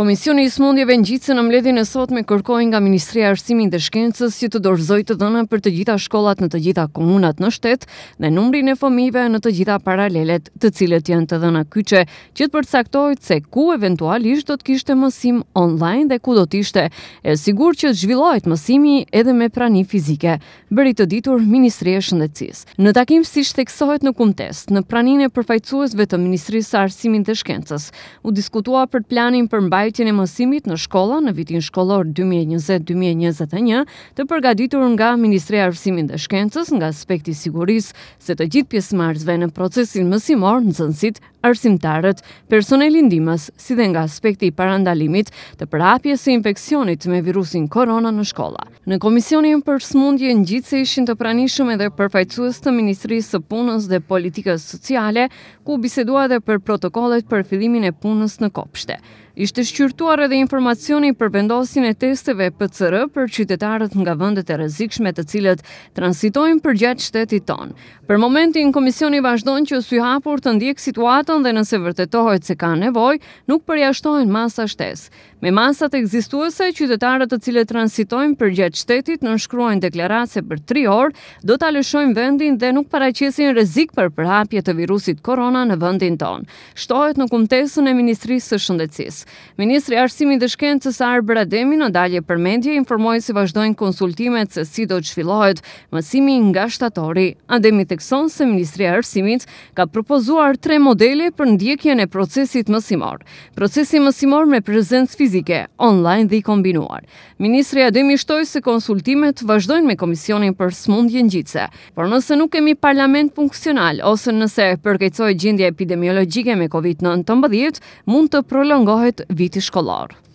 Komisioni i smundjeve ngjitse në mbledhjen e sotme kërkoi nga Ministria e Arsimit dhe Shkencës që të dorëzojë të dhëna për të gjitha shkollat në të gjitha komunat në shtet dhe numrin e fëmijëve në të gjitha paralelet, të cilët janë të dhëna kyçe, që të përcaktohet se ku eventualisht do të kishte mësim online dhe ku do të ishte, e sigurt që zhvillohet mësimi edhe me prani fizike, bëri të ditur Ministria e Shëndetësisë. Në takim si theksohet në kontekst, në praninë e përfaqësuesve të Ministrisë së Arsimit dhe Shkencës, u diskutua për planin për mbajtje projektin e mësimit në shkolla në vitin shkollor 2020-2021 të përgatitur nga Ministria e Arsimit dhe Shkencës nga aspekti i sigurisë se të gjithë pjesëmarrësve në procesin mësimor nxënësit arsimtarët, personeli ndihmës, si dhe nga aspekti i parandalimit të përhapjes së infeksionit me virusin korona në shkolla. Në komisionin për smundje në gjithë se ishin të pranishëm edhe përfajcuës të Ministrisë të Punës dhe Politikës Sociale, ku bisedua dhe për protokollet për fillimin e punës në kopshte. Ishte shqyrtuar edhe informacioni për vendosin e testeve PCR për qytetarët nga vëndet e rezikshme të cilët transitojnë për gjatë shtetit tonë. Për momentin, komisioni vazhdojnë që sy hapur të ndjek situatën dhe nëse vërtetohet se ka nevoj, nuk përjashtojnë masa shtesë. Me masat e qytetarët të cilët transitojnë për gjatë shtetit nënshkruajnë deklaratë për 3 orë do ta lëshojnë vendin dhe nuk paraqesin rrezik për përhapje të virusit korona në vendin tonë. Shtohet në kumtesën e Ministrisë së Shëndetësisë. Ministri i Arsimit dhe Shkencës Arber Ademi në dalje për mendje informoi se si vazhdojnë konsultimet se si do të zhvillohet mësimi nga shtatori. Ademi tekson se Ministri Arsimit ka propozuar 3 modele për ndjekjen e procesit mësimor. Procesi mësimor me prezencë fizike, online dhe i kombinuar. Ministri Ademi shtoi se se konsultimet vazhdojnë me Komisionin për Smundje Ngjitse, por nëse nuk kemi parlament funksional ose nëse përkecoj gjendja epidemiologjike me COVID-19, mund të prolongohet viti shkollor.